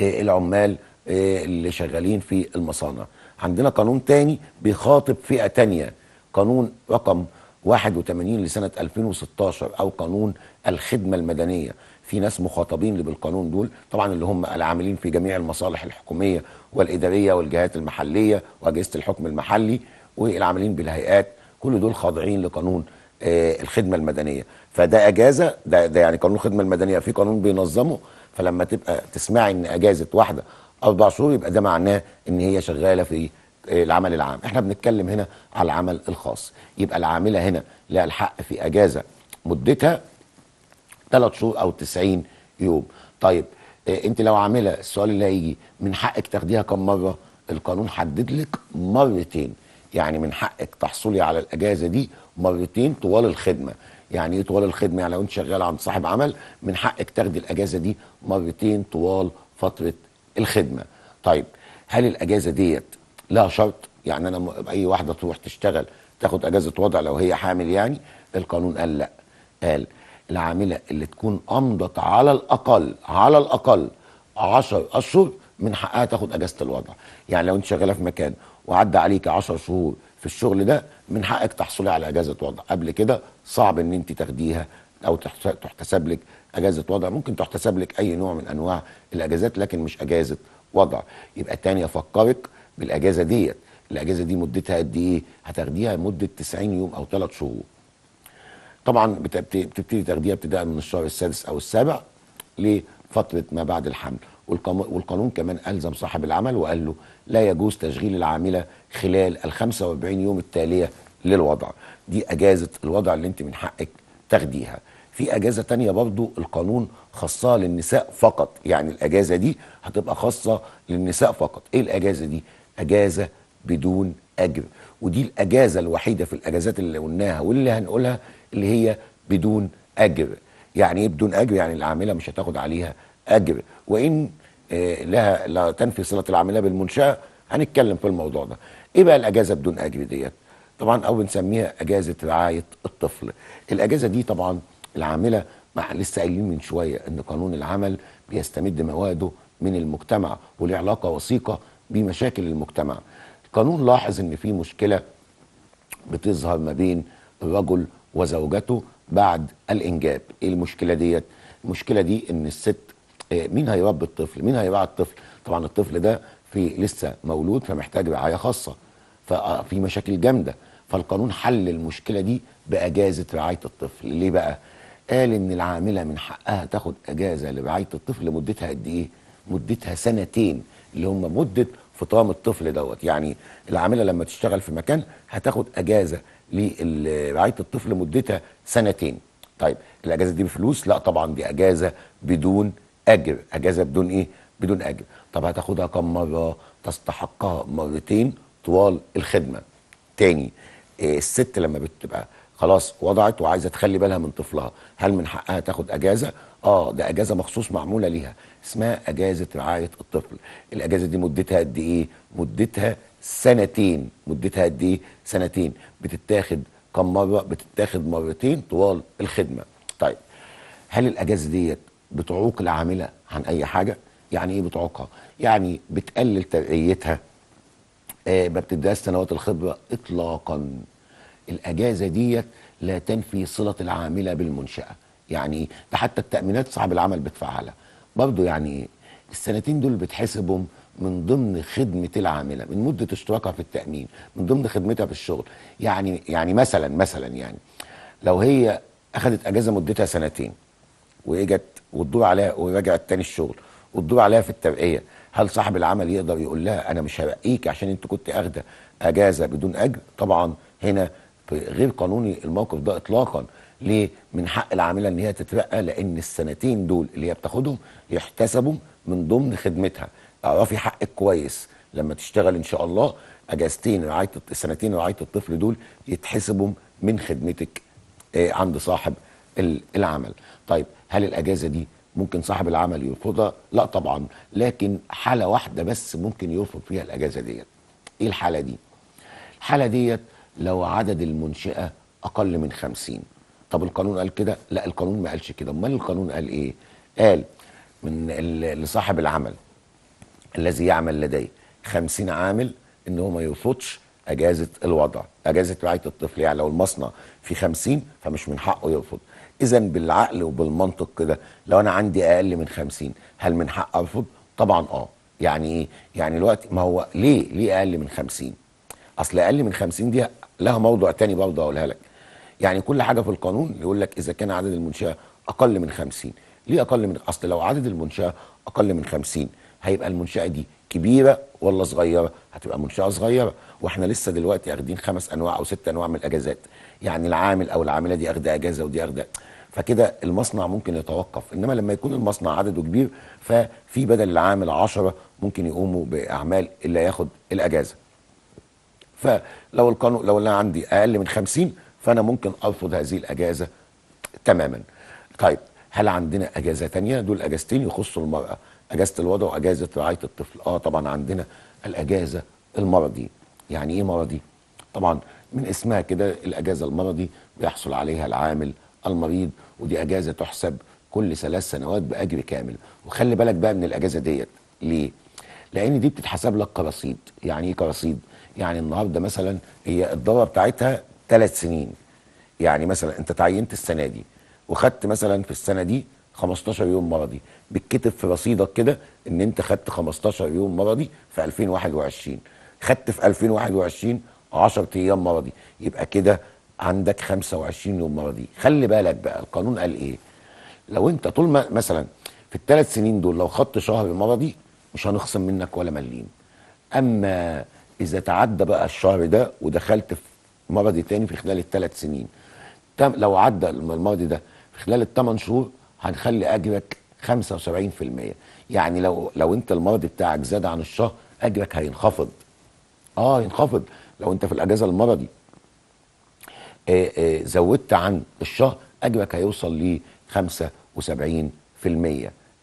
آه، العمال آه، اللي شغالين في المصانع عندنا قانون تاني بيخاطب فئه تانيه قانون رقم 81 لسنه 2016 او قانون الخدمه المدنيه في ناس مخاطبين بالقانون دول طبعا اللي هم العاملين في جميع المصالح الحكوميه والاداريه والجهات المحليه واجهزه الحكم المحلي والعاملين بالهيئات كل دول خاضعين لقانون آه الخدمه المدنيه فده اجازه ده, ده يعني قانون الخدمه المدنيه في قانون بينظمه فلما تبقى تسمعي ان اجازه واحده اربع شهور يبقى ده معناه ان هي شغاله في آه، العمل العام احنا بنتكلم هنا على العمل الخاص يبقى العامله هنا لها الحق في اجازه مدتها ثلاث شهور او 90 يوم طيب آه، انت لو عامله السؤال اللي هيجي من حقك تاخديها كم مره القانون حدد لك مرتين يعني من حقك تحصلي على الاجازه دي مرتين طوال الخدمه يعني ايه طوال الخدمه يعني لو انت شغاله عند صاحب عمل من حقك تاخدي الاجازه دي مرتين طوال فتره الخدمه طيب هل الاجازه ديت لها شرط يعني انا اي واحده تروح تشتغل تاخد اجازه وضع لو هي حامل يعني القانون قال لا قال العامله اللي تكون امضت على الاقل على الاقل 10 اشهر من حقها تاخد اجازه الوضع يعني لو انت شغاله في مكان وعدى عليك 10 شهور في الشغل ده من حقك تحصلي على اجازه وضع قبل كده صعب ان انت تاخديها او تحتسب لك اجازه وضع ممكن تحتسب لك اي نوع من انواع الاجازات لكن مش اجازه وضع يبقى تاني افكرك بالاجازه ديت الاجازه دي مدتها قد ايه هتاخديها مده 90 يوم او 3 شهور طبعا بتبتدي تاخديها ابتداء من الشهر السادس او السابع لفتره ما بعد الحمل والقانون كمان الزم صاحب العمل وقال له لا يجوز تشغيل العامله خلال ال 45 يوم التاليه للوضع دي اجازه الوضع اللي انت من حقك تاخديها في اجازه تانية برضو القانون خاصها للنساء فقط يعني الاجازه دي هتبقى خاصه للنساء فقط ايه الاجازه دي اجازه بدون اجر ودي الاجازه الوحيده في الاجازات اللي قلناها واللي هنقولها اللي هي بدون اجر يعني ايه بدون اجر يعني العامله مش هتاخد عليها اجر وان آه، لها لا تنفي صله العامله بالمنشاه هنتكلم في الموضوع ده ايه بقى الاجازه بدون اجر ديت طبعا او بنسميها اجازه رعايه الطفل الاجازه دي طبعا العامله مع لسه قايلين من شويه ان قانون العمل بيستمد مواده من المجتمع وله علاقه وثيقه بمشاكل المجتمع القانون لاحظ ان في مشكله بتظهر ما بين الرجل وزوجته بعد الانجاب ايه المشكله ديت المشكله دي ان الست آه، مين هيربي الطفل مين هيراعي الطفل طبعا الطفل ده في لسه مولود فمحتاج رعايه خاصه ففي آه، مشاكل جامده فالقانون حل المشكله دي باجازه رعايه الطفل ليه بقى قال ان العامله من حقها تاخد اجازه لرعايه الطفل مدتها قد ايه مدتها سنتين اللي هم مده فطام الطفل دوت يعني العامله لما تشتغل في مكان هتاخد اجازه لرعايه الطفل مدتها سنتين طيب الاجازه دي بفلوس لا طبعا دي اجازه بدون اجر اجازه بدون ايه بدون اجر طب هتاخدها كم مره تستحقها مرتين طوال الخدمه تاني آه، الست لما بتبقى خلاص وضعت وعايزه تخلي بالها من طفلها هل من حقها تاخد اجازه اه ده اجازه مخصوص معموله ليها اسمها اجازه رعايه الطفل الاجازه دي مدتها قد ايه مدتها سنتين مدتها قد ايه سنتين بتتاخد كم مره بتتاخد مرتين طوال الخدمه طيب هل الاجازه ديت بتعوق العامله عن اي حاجه يعني ايه بتعوقها يعني بتقلل ترقيتها آه ما بتديهاش سنوات الخبره اطلاقا الاجازه ديت لا تنفي صله العامله بالمنشاه يعني ده حتى التامينات صاحب العمل بيدفعها لها برضه يعني السنتين دول بتحسبهم من ضمن خدمه العامله من مده اشتراكها في التامين من ضمن خدمتها في الشغل يعني يعني مثلا مثلا يعني لو هي اخذت اجازه مدتها سنتين واجت وتدور عليها ورجعت تاني الشغل وتدور عليها في الترقيه هل صاحب العمل يقدر يقول لها انا مش هرقيك عشان انت كنت اخده اجازه بدون اجر طبعا هنا غير قانوني الموقف ده اطلاقا ليه؟ من حق العامله ان هي تترقى لان السنتين دول اللي هي بتاخدهم يحتسبوا من ضمن خدمتها اعرفي حقك كويس لما تشتغل ان شاء الله اجازتين رعايه السنتين رعايه الطفل دول يتحسبوا من خدمتك آه، عند صاحب العمل طيب هل الاجازه دي ممكن صاحب العمل يرفضها لا طبعا لكن حاله واحده بس ممكن يرفض فيها الاجازه ديت ايه الحاله دي الحاله ديت لو عدد المنشاه اقل من خمسين طب القانون قال كده لا القانون ما قالش كده امال القانون قال ايه قال من لصاحب العمل الذي يعمل لديه خمسين عامل ان هو ما يرفضش اجازه الوضع اجازه رعايه الطفل يعني لو المصنع في خمسين فمش من حقه يرفض اذا بالعقل وبالمنطق كده لو انا عندي اقل من خمسين هل من حق ارفض طبعا اه يعني ايه يعني الوقت ما هو ليه ليه اقل من خمسين اصل اقل من خمسين دي لها موضوع تاني برضه اقولها لك يعني كل حاجه في القانون يقول لك اذا كان عدد المنشاه اقل من 50 ليه اقل من اصل لو عدد المنشاه اقل من 50 هيبقى المنشاه دي كبيره ولا صغيره هتبقى منشاه صغيره واحنا لسه دلوقتي اخدين خمس انواع او ست انواع من الاجازات يعني العامل او العامله دي أخدها اجازه ودي أخدها فكده المصنع ممكن يتوقف انما لما يكون المصنع عدده كبير ففي بدل العامل 10 ممكن يقوموا باعمال اللي ياخد الاجازه فلو القانون لو انا عندي اقل من 50 فانا ممكن ارفض هذه الاجازه تماما طيب هل عندنا اجازه تانية دول اجازتين يخصوا المراه اجازه الوضع واجازه رعايه الطفل اه طبعا عندنا الاجازه المرضي يعني ايه مرضي طبعا من اسمها كده الاجازه المرضي بيحصل عليها العامل المريض ودي اجازه تحسب كل ثلاث سنوات باجر كامل وخلي بالك بقى من الاجازه ديت ليه لان دي بتتحسب لك كرصيد يعني ايه كرصيد يعني النهارده مثلا هي الدوره بتاعتها ثلاث سنين يعني مثلا انت تعينت السنه دي وخدت مثلا في السنه دي 15 يوم مرضي بتكتب في رصيدك كده ان انت خدت 15 يوم مرضي في 2021 خدت في 2021 10 ايام مرضي يبقى كده عندك 25 يوم مرضي خلي بالك بقى القانون قال ايه لو انت طول ما مثلا في الثلاث سنين دول لو خدت شهر مرضي مش هنخصم منك ولا مليم اما اذا تعدى بقى الشهر ده ودخلت في مرضي تاني في خلال الثلاث سنين لو عدى المرضي ده في خلال الثمان شهور هنخلي اجرك 75% يعني لو لو انت المرض بتاعك زاد عن الشهر اجرك هينخفض اه ينخفض لو انت في الاجازه المرضي آه آه زودت عن الشهر اجرك هيوصل ل 75%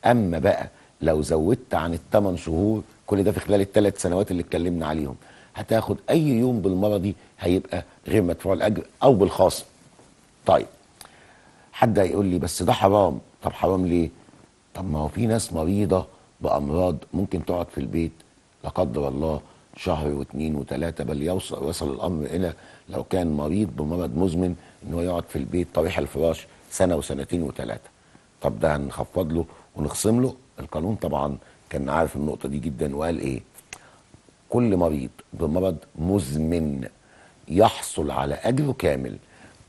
اما بقى لو زودت عن الثمان شهور كل ده في خلال الثلاث سنوات اللي اتكلمنا عليهم هتاخد اي يوم بالمرضي هيبقى غير مدفوع الاجر او بالخاص طيب حد هيقول لي بس ده حرام طب حرام ليه طب ما هو في ناس مريضه بامراض ممكن تقعد في البيت لا قدر الله شهر واثنين وثلاثه بل يوصل وصل الامر الى لو كان مريض بمرض مزمن ان هو يقعد في البيت طريح الفراش سنه وسنتين وثلاثه طب ده هنخفض له ونخصم له القانون طبعا كان عارف النقطه دي جدا وقال ايه كل مريض بمرض مزمن يحصل على اجره كامل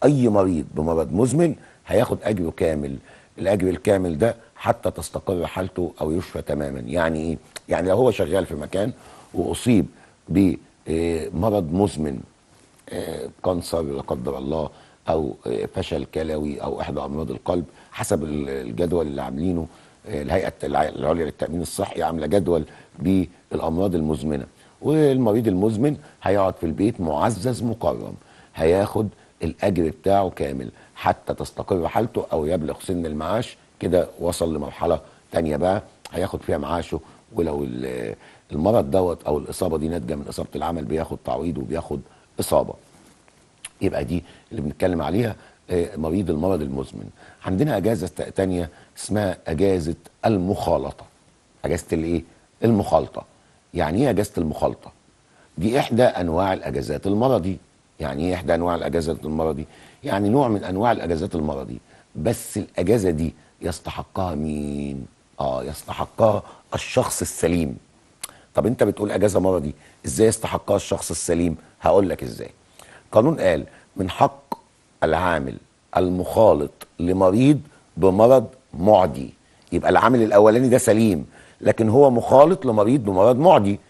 اي مريض بمرض مزمن هياخد اجره كامل الاجر الكامل ده حتى تستقر حالته او يشفى تماما يعني ايه يعني لو هو شغال في مكان واصيب بمرض آه، مزمن آه، كانسر لا قدر الله او آه، فشل كلوي او احدى امراض القلب حسب الجدول اللي عاملينه الهيئه العليا للتامين الصحي عامله جدول بالامراض المزمنه والمريض المزمن هيقعد في البيت معزز مكرم هياخد الاجر بتاعه كامل حتى تستقر حالته او يبلغ سن المعاش كده وصل لمرحله تانية بقى هياخد فيها معاشه ولو المرض دوت او الاصابه دي ناتجه من اصابه العمل بياخد تعويض وبياخد اصابه يبقى دي اللي بنتكلم عليها آه، مريض المرض المزمن عندنا اجازه تانية اسمها اجازه المخالطه اجازه الايه المخالطه يعني ايه اجازه المخالطه دي احدى انواع الاجازات المرضي يعني ايه احدى انواع الاجازات المرضي يعني نوع من انواع الاجازات المرضي بس الاجازه دي يستحقها مين اه يستحقها الشخص السليم طب انت بتقول اجازه مرضي ازاي يستحقها الشخص السليم هقول لك ازاي قانون قال من حق العامل المخالط لمريض بمرض معدي يبقى العامل الاولاني ده سليم لكن هو مخالط لمريض بمرض معدي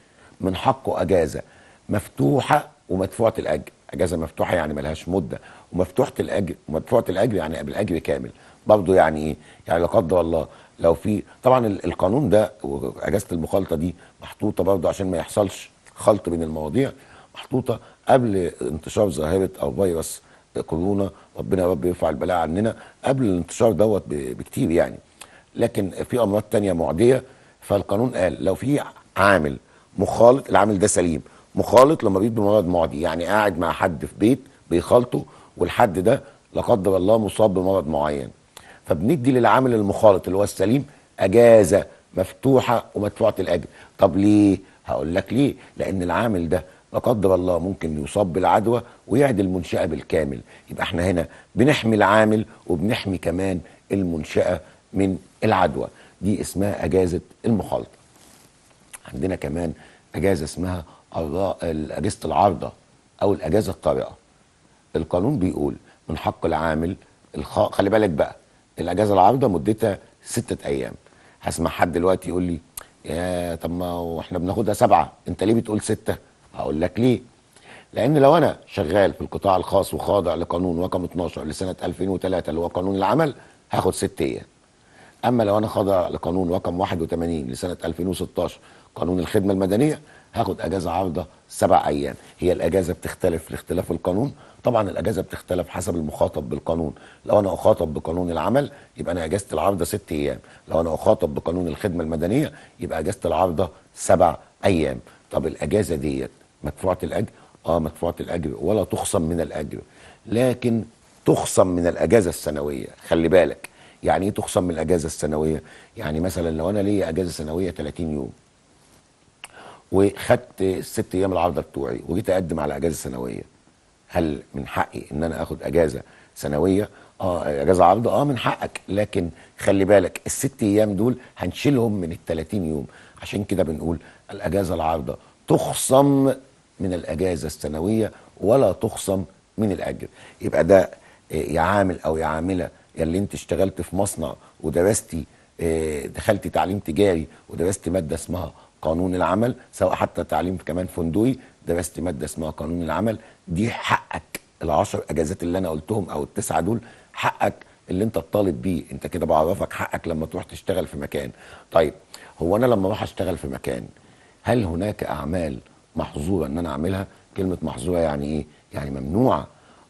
من حقه اجازه مفتوحه ومدفوعه الاجر اجازه مفتوحه يعني ملهاش مده ومفتوحه الاجر ومدفوعه الاجر يعني قبل اجر كامل برضه يعني ايه يعني لا قدر الله لو في طبعا القانون ده واجازه المخالطه دي محطوطه برضه عشان ما يحصلش خلط بين المواضيع محطوطه قبل انتشار ظاهره او فيروس كورونا ربنا يا رب يرفع البلاء عننا قبل الانتشار دوت بكتير يعني لكن في امراض تانية معديه فالقانون قال لو في عامل مخالط العامل ده سليم مخالط لما بيد بمرض معدي يعني قاعد مع حد في بيت بيخالطه والحد ده لا قدر الله مصاب بمرض معين فبندي للعامل المخالط اللي هو السليم اجازه مفتوحه ومدفوعه الاجر طب ليه هقول لك ليه لان العامل ده لا قدر الله ممكن يصاب بالعدوى ويعدي المنشاه بالكامل يبقى احنا هنا بنحمي العامل وبنحمي كمان المنشاه من العدوى دي اسمها اجازه المخالطه عندنا كمان اجازه اسمها اجازه العارضه او الاجازه الطارئه القانون بيقول من حق العامل الخ... خلي بالك بقى الاجازه العارضه مدتها ستة ايام هسمع حد دلوقتي يقول لي يا طب ما احنا بناخدها سبعه انت ليه بتقول سته هقول لك ليه لان لو انا شغال في القطاع الخاص وخاضع لقانون رقم 12 لسنه 2003 اللي هو قانون العمل هاخد ست ايام اما لو انا خاضع لقانون رقم 81 لسنه 2016 قانون الخدمه المدنيه هاخد اجازه عارضه سبع ايام هي الاجازه بتختلف لاختلاف القانون طبعا الاجازه بتختلف حسب المخاطب بالقانون لو انا اخاطب بقانون العمل يبقى انا اجازه العارضه ست ايام لو انا اخاطب بقانون الخدمه المدنيه يبقى اجازه العارضه سبع ايام طب الاجازه ديت مدفوعه الاجر اه مدفوعه الاجر ولا تخصم من الاجر لكن تخصم من الاجازه السنويه خلي بالك يعني ايه تخصم من الاجازه السنويه يعني مثلا لو انا ليا اجازه سنويه 30 يوم وخدت الست ايام العرضه بتوعي وجيت اقدم على اجازه سنويه هل من حقي ان انا اخد اجازه سنويه اه اجازه عرضه اه من حقك لكن خلي بالك الست ايام دول هنشيلهم من ال 30 يوم عشان كده بنقول الاجازه العارضه تخصم من الاجازه السنويه ولا تخصم من الاجر يبقى ده آه، يا عامل او يا عامله اللي انت اشتغلت في مصنع ودرستي آه، دخلت تعليم تجاري ودرست ماده اسمها قانون العمل سواء حتى تعليم كمان فندوي درست ماده اسمها قانون العمل دي حقك العشر اجازات اللي انا قلتهم او التسعه دول حقك اللي انت تطالب بيه انت كده بعرفك حقك لما تروح تشتغل في مكان طيب هو انا لما اروح اشتغل في مكان هل هناك اعمال محظوره ان انا اعملها كلمه محظوره يعني ايه يعني ممنوعه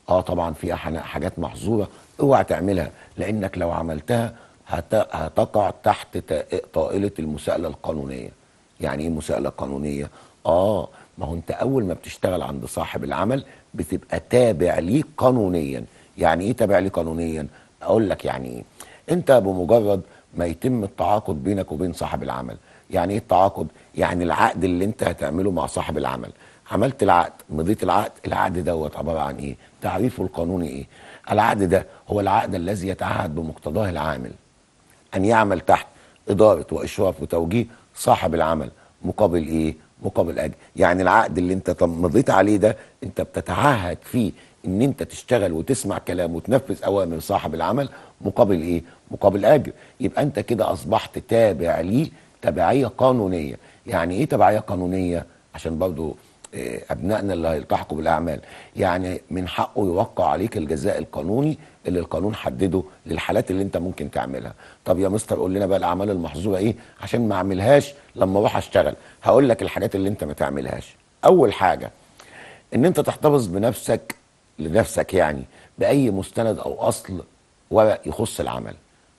اه طبعا في حاجات محظوره اوعى تعملها لانك لو عملتها هتقع تحت طائله المساءله القانونيه يعني ايه مساءله قانونيه اه ما هو انت اول ما بتشتغل عند صاحب العمل بتبقى تابع ليك قانونيا يعني ايه تابع لي قانونيا اقول لك يعني ايه انت بمجرد ما يتم التعاقد بينك وبين صاحب العمل يعني ايه التعاقد يعني العقد اللي انت هتعمله مع صاحب العمل عملت العقد مضيت العقد العقد دوت عباره عن ايه تعريفه القانوني ايه العقد ده هو العقد الذي يتعهد بمقتضاه العامل أن يعمل تحت إدارة وإشراف وتوجيه صاحب العمل مقابل إيه؟ مقابل أجر يعني العقد اللي أنت مضيت عليه ده أنت بتتعهد فيه ان انت تشتغل وتسمع كلام وتنفذ اوامر صاحب العمل مقابل ايه مقابل اجر يبقى انت كده اصبحت تابع ليه تبعيه قانونيه يعني ايه تبعيه قانونيه عشان برضه آه، ابنائنا اللي هيلتحقوا بالاعمال يعني من حقه يوقع عليك الجزاء القانوني اللي القانون حدده للحالات اللي انت ممكن تعملها طب يا مستر قول لنا بقى الاعمال المحظوره ايه عشان ما اعملهاش لما اروح اشتغل هقول لك الحاجات اللي انت ما تعملهاش اول حاجه ان انت تحتفظ بنفسك لنفسك يعني باي مستند او اصل ورق يخص العمل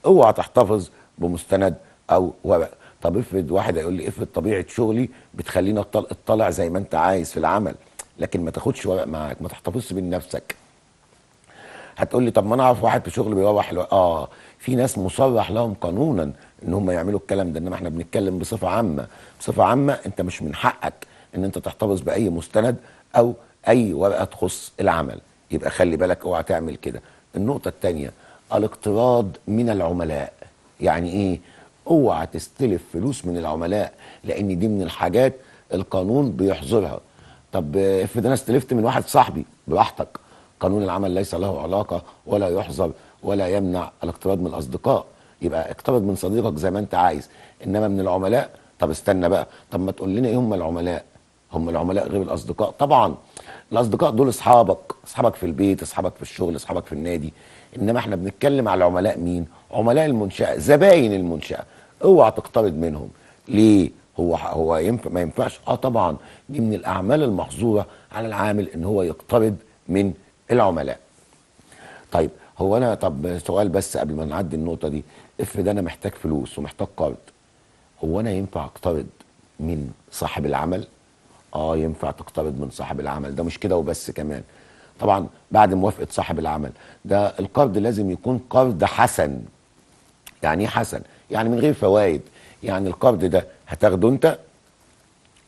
اوعى تحتفظ بمستند او ورق طب افرض واحد هيقول لي افرض طبيعه شغلي بتخليني اطلع زي ما انت عايز في العمل لكن ما تاخدش ورق معاك ما تحتفظش بنفسك هتقول لي طب ما انا اعرف واحد في شغل بيروح لو... اه في ناس مصرح لهم قانونا ان هم يعملوا الكلام ده انما احنا بنتكلم بصفه عامه بصفه عامه انت مش من حقك ان انت تحتفظ باي مستند او اي ورقه تخص العمل يبقى خلي بالك اوعى تعمل كده النقطه الثانيه الاقتراض من العملاء يعني ايه اوعى تستلف فلوس من العملاء لان دي من الحاجات القانون بيحظرها طب افرض انا استلفت من واحد صاحبي براحتك قانون العمل ليس له علاقه ولا يحظر ولا يمنع الاقتراض من الاصدقاء يبقى اقترض من صديقك زي ما انت عايز انما من العملاء طب استنى بقى طب ما تقول لنا ايه هم العملاء هم العملاء غير الاصدقاء طبعا الاصدقاء دول اصحابك اصحابك في البيت اصحابك في الشغل اصحابك في النادي انما احنا بنتكلم على عملاء مين عملاء المنشاه زباين المنشاه اوعى تقترض منهم ليه هو هو ينفع ما ينفعش اه طبعا دي من الاعمال المحظوره على العامل ان هو يقترض من العملاء طيب هو انا طب سؤال بس قبل ما نعدي النقطه دي افرض انا محتاج فلوس ومحتاج قرض هو انا ينفع اقترض من صاحب العمل اه ينفع تقترض من صاحب العمل ده مش كده وبس كمان طبعا بعد موافقه صاحب العمل ده القرض لازم يكون قرض حسن يعني ايه حسن يعني من غير فوائد يعني القرض ده هتاخده انت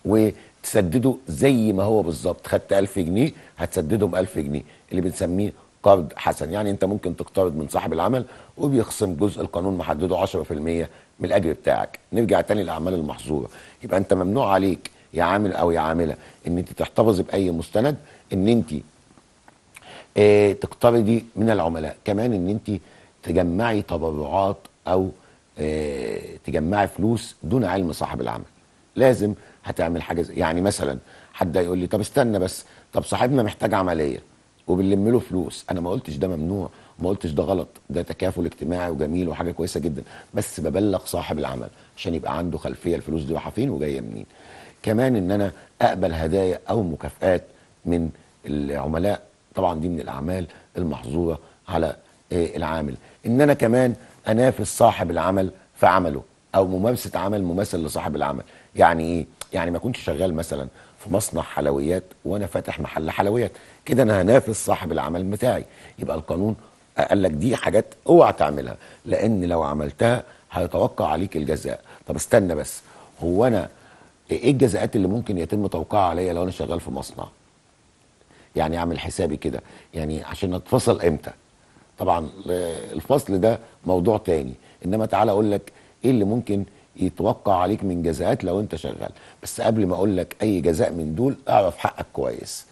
وتسدده زي ما هو بالظبط خدت 1000 جنيه هتسددهم 1000 جنيه اللي بنسميه قرض حسن يعني انت ممكن تقترض من صاحب العمل وبيخصم جزء القانون محدده 10% من الاجر بتاعك نرجع تاني للاعمال المحظوره يبقى انت ممنوع عليك يا عامل او يا عامله ان انت تحتفظي باي مستند ان انت اه تقترضي من العملاء كمان ان انت تجمعي تبرعات او آه، تجمعي فلوس دون علم صاحب العمل لازم هتعمل حاجه زي يعني مثلا حد يقول لي طب استنى بس طب صاحبنا محتاج عمليه وبنلم له فلوس انا ما قلتش ده ممنوع ما قلتش ده غلط ده تكافل اجتماعي وجميل وحاجه كويسه جدا بس ببلغ صاحب العمل عشان يبقى عنده خلفيه الفلوس دي رايحه فين وجايه منين كمان ان انا اقبل هدايا او مكافئات من العملاء طبعا دي من الاعمال المحظوره على آه، العامل ان انا كمان انافس صاحب العمل في عمله او ممارسه عمل مماثل لصاحب العمل يعني ايه يعني ما كنتش شغال مثلا في مصنع حلويات وانا فاتح محل حلويات كده انا هنافس صاحب العمل بتاعي يبقى القانون قال لك دي حاجات اوعى تعملها لان لو عملتها هيتوقع عليك الجزاء طب استنى بس هو انا ايه الجزاءات اللي ممكن يتم توقيعها عليا لو انا شغال في مصنع يعني اعمل حسابي كده يعني عشان اتفصل امتى طبعا آه، الفصل ده موضوع تاني انما تعالى اقول لك ايه اللي ممكن يتوقع عليك من جزاءات لو انت شغال بس قبل ما اقول لك اي جزاء من دول اعرف حقك كويس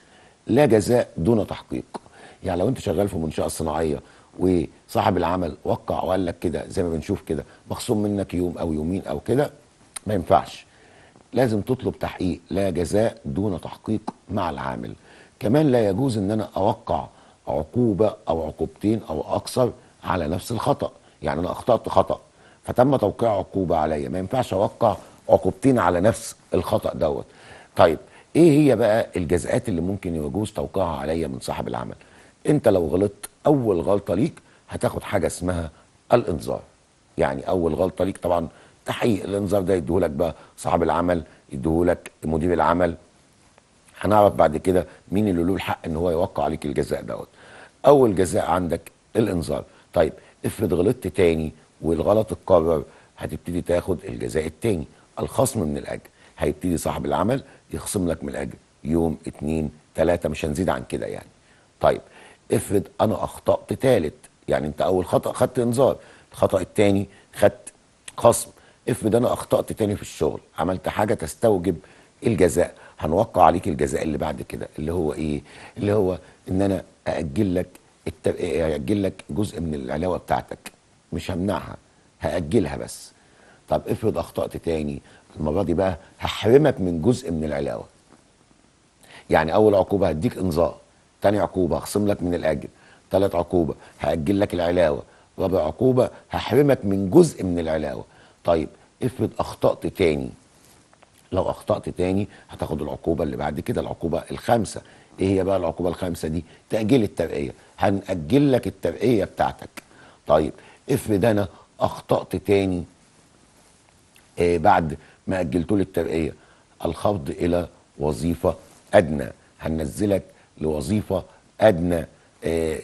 لا جزاء دون تحقيق يعني لو انت شغال في منشاه صناعيه وصاحب العمل وقع وقال لك كده زي ما بنشوف كده مخصوم منك يوم او يومين او كده ما ينفعش لازم تطلب تحقيق لا جزاء دون تحقيق مع العامل كمان لا يجوز ان انا اوقع عقوبه او عقوبتين او اكثر على نفس الخطا يعني انا اخطات خطا فتم توقيع عقوبه عليا ما ينفعش اوقع عقوبتين على نفس الخطا دوت طيب ايه هي بقى الجزاءات اللي ممكن يجوز توقيعها عليا من صاحب العمل انت لو غلطت اول غلطه ليك هتاخد حاجه اسمها الانذار يعني اول غلطه ليك طبعا تحقيق الانذار ده يديهولك بقى صاحب العمل يديهولك مدير العمل هنعرف بعد كده مين اللي له الحق ان هو يوقع عليك الجزاء دوت اول جزاء عندك الانذار طيب افرض غلطت تاني والغلط اتكرر هتبتدي تاخد الجزاء التاني الخصم من الاجر هيبتدي صاحب العمل يخصم لك من الاجر يوم اتنين تلاته مش هنزيد عن كده يعني طيب افرض انا اخطات تالت يعني انت اول خطا خدت انذار الخطا التاني خدت خصم افرض انا اخطات تاني في الشغل عملت حاجه تستوجب الجزاء هنوقع عليك الجزاء اللي بعد كده اللي هو ايه اللي هو ان انا هاجل لك الت... لك جزء من العلاوه بتاعتك مش همنعها هاجلها بس طب افرض اخطات تاني المره دي بقى هحرمك من جزء من العلاوه يعني اول عقوبه هديك انذار تاني عقوبه هخصم لك من الاجر تالت عقوبه هاجل لك العلاوه رابع عقوبه هحرمك من جزء من العلاوه طيب افرض اخطات تاني لو اخطات تاني هتاخد العقوبه اللي بعد كده العقوبه الخامسه ايه هي بقى العقوبه الخامسه دي تاجيل الترقيه هنأجل لك الترقيه بتاعتك طيب افرض انا اخطات تاني إيه بعد ما اجلت الترقيه الخفض الى وظيفه ادنى هننزلك لوظيفه ادنى إيه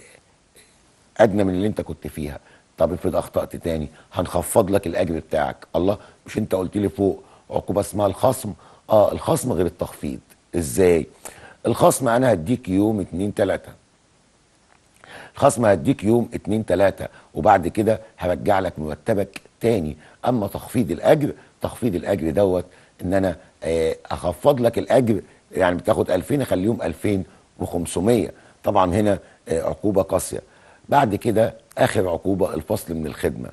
ادنى من اللي انت كنت فيها طب افرض اخطات تاني هنخفض لك الاجر بتاعك الله مش انت قلت لي فوق عقوبه اسمها الخصم اه الخصم غير التخفيض ازاي الخصم انا هديك يوم اتنين تلاته الخصم هديك يوم اتنين تلاته وبعد كده هرجع لك مرتبك تاني اما تخفيض الاجر تخفيض الاجر دوت ان انا آه، اخفض لك الاجر يعني بتاخد 2000 اخليهم 2500 طبعا هنا آه، عقوبه قاسيه بعد كده اخر عقوبه الفصل من الخدمه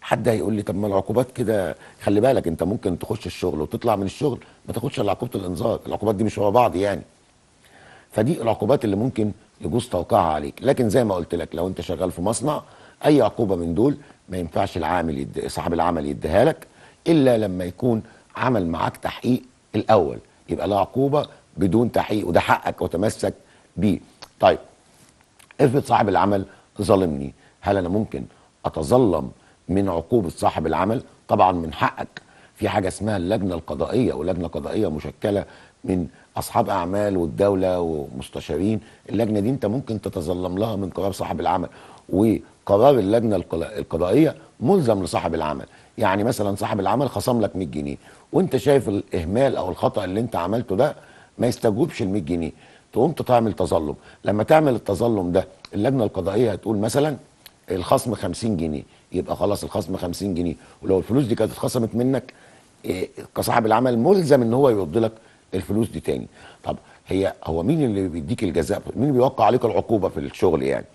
حد هيقول لي طب ما العقوبات كده خلي بالك انت ممكن تخش الشغل وتطلع من الشغل ما تاخدش الا عقوبه الانذار العقوبات دي مش ورا بعض يعني فدي العقوبات اللي ممكن يجوز توقيعها عليك لكن زي ما قلت لك لو انت شغال في مصنع اي عقوبه من دول ما ينفعش العامل يد... صاحب العمل يديها لك الا لما يكون عمل معاك تحقيق الاول يبقى له عقوبه بدون تحقيق وده حقك وتمسك بيه طيب افرض صاحب العمل ظلمني هل انا ممكن اتظلم من عقوبه صاحب العمل طبعا من حقك في حاجه اسمها اللجنه القضائيه ولجنه قضائيه مشكله من اصحاب اعمال والدوله ومستشارين اللجنه دي انت ممكن تتظلم لها من قرار صاحب العمل وقرار اللجنه القضائيه ملزم لصاحب العمل يعني مثلا صاحب العمل خصم لك 100 جنيه وانت شايف الاهمال او الخطا اللي انت عملته ده ما يستجوبش ال 100 جنيه تقوم تعمل تظلم لما تعمل التظلم ده اللجنه القضائيه هتقول مثلا الخصم 50 جنيه يبقى خلاص الخصم 50 جنيه ولو الفلوس دي كانت اتخصمت منك إيه، كصاحب العمل ملزم ان هو يرد لك الفلوس دي تاني طب هي هو مين اللي بيديك الجزاء مين بيوقع عليك العقوبه في الشغل يعني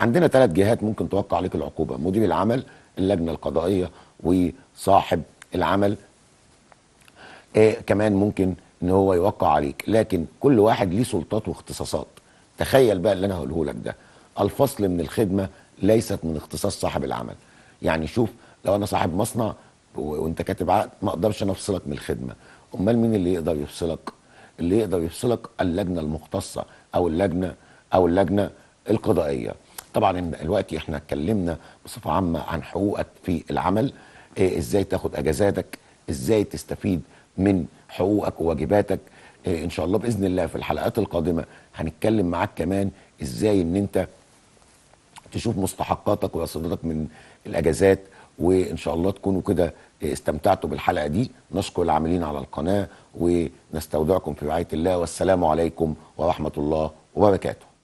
عندنا ثلاث جهات ممكن توقع عليك العقوبه مدير العمل اللجنه القضائيه وصاحب العمل آه كمان ممكن ان هو يوقع عليك لكن كل واحد ليه سلطات واختصاصات تخيل بقى اللي انا هقوله لك ده الفصل من الخدمه ليست من اختصاص صاحب العمل يعني شوف لو انا صاحب مصنع وانت كاتب عقد ما اقدرش انا افصلك من الخدمه امال مين اللي يقدر يفصلك اللي يقدر يفصلك اللجنه المختصه او اللجنه او اللجنه القضائيه طبعا الوقت احنا اتكلمنا بصفه عامه عن حقوقك في العمل إيه ازاي تاخد اجازاتك ازاي تستفيد من حقوقك وواجباتك إيه ان شاء الله باذن الله في الحلقات القادمه هنتكلم معاك كمان ازاي ان انت تشوف مستحقاتك ويا من الاجازات وان شاء الله تكونوا كده استمتعتوا بالحلقه دي نشكر العاملين على القناه ونستودعكم في رعايه الله والسلام عليكم ورحمه الله وبركاته